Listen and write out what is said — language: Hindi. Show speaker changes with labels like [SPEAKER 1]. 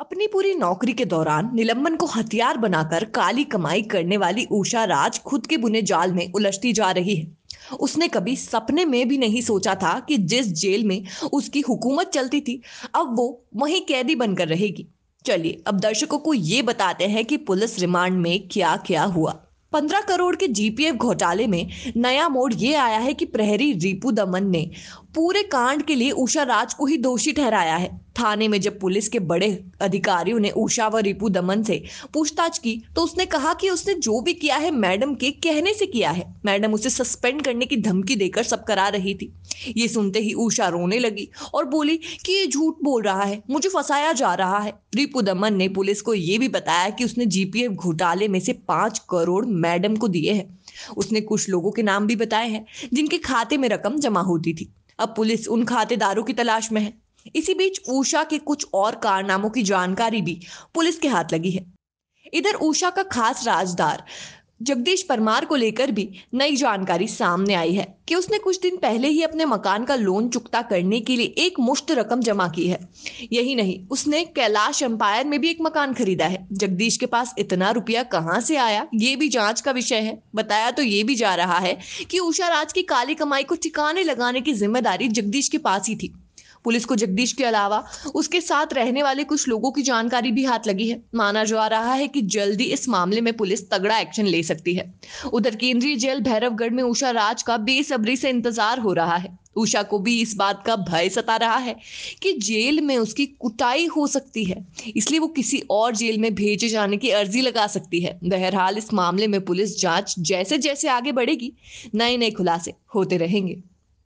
[SPEAKER 1] अपनी पूरी नौकरी के दौरान निलंबन को हथियार बनाकर काली कमाई करने वाली उषा राज खुद के बुने जाल में उलझती जा रही है उसने कभी सपने में भी नहीं सोचा था कि जिस जेल में उसकी हुकूमत चलती थी अब वो वही कैदी बनकर रहेगी चलिए अब दर्शकों को ये बताते हैं कि पुलिस रिमांड में क्या क्या हुआ पंद्रह करोड़ के जीपीएफ घोटाले में नया मोड़ ये आया है कि प्रहरी रिपू दमन ने पूरे कांड के लिए उषा राज को ही दोषी ठहराया है थाने में जब पुलिस के बड़े अधिकारियों ने उषा व रिपू दमन से पूछताछ की तो उसने कहा कि उसने जो भी किया है मैडम के कहने से किया है मैडम उसे सस्पेंड करने की धमकी देकर सब करा रही थी ये सुनते ही उषा रोने लगी और बोली कि ये झूठ बोल रहा है मुझे फंसाया जा रहा है रिपू दमन ने पुलिस को ये भी बताया कि उसने जीपीएफ घोटाले में से पांच करोड़ मैडम को दिए हैं उसने कुछ लोगों के नाम भी बताए हैं जिनके खाते में रकम जमा होती थी अब पुलिस उन खातेदारों की तलाश में है इसी बीच ऊषा के कुछ और कारनामों की जानकारी भी पुलिस के हाथ लगी है इधर ऊषा का खास राजदार जगदीश परमार को लेकर भी नई जानकारी सामने आई है कि उसने कुछ दिन पहले ही अपने मकान का लोन चुकता करने के लिए एक मुश्त रकम जमा की है यही नहीं उसने कैलाश एम्पायर में भी एक मकान खरीदा है जगदीश के पास इतना रुपया कहाँ से आया ये भी जांच का विषय है बताया तो ये भी जा रहा है कि उषा राज की काली कमाई को ठिकाने लगाने की जिम्मेदारी जगदीश के पास ही थी पुलिस को जगदीश के अलावा उसके साथ रहने वाले कुछ लोगों की जानकारी भी हाथ लगी है माना जा रहा है कि जल्दी इस मामले में पुलिस तगड़ा एक्शन ले सकती है उधर केंद्रीय जेल भैरवगढ़ में उषा राज का बेसब्री से इंतजार हो रहा है उषा को भी इस बात का भय सता रहा है कि जेल में उसकी कुटाई हो सकती है इसलिए वो किसी और जेल में भेजे जाने की अर्जी लगा सकती है बहरहाल इस मामले में पुलिस जांच जैसे जैसे आगे बढ़ेगी नए नए खुलासे होते रहेंगे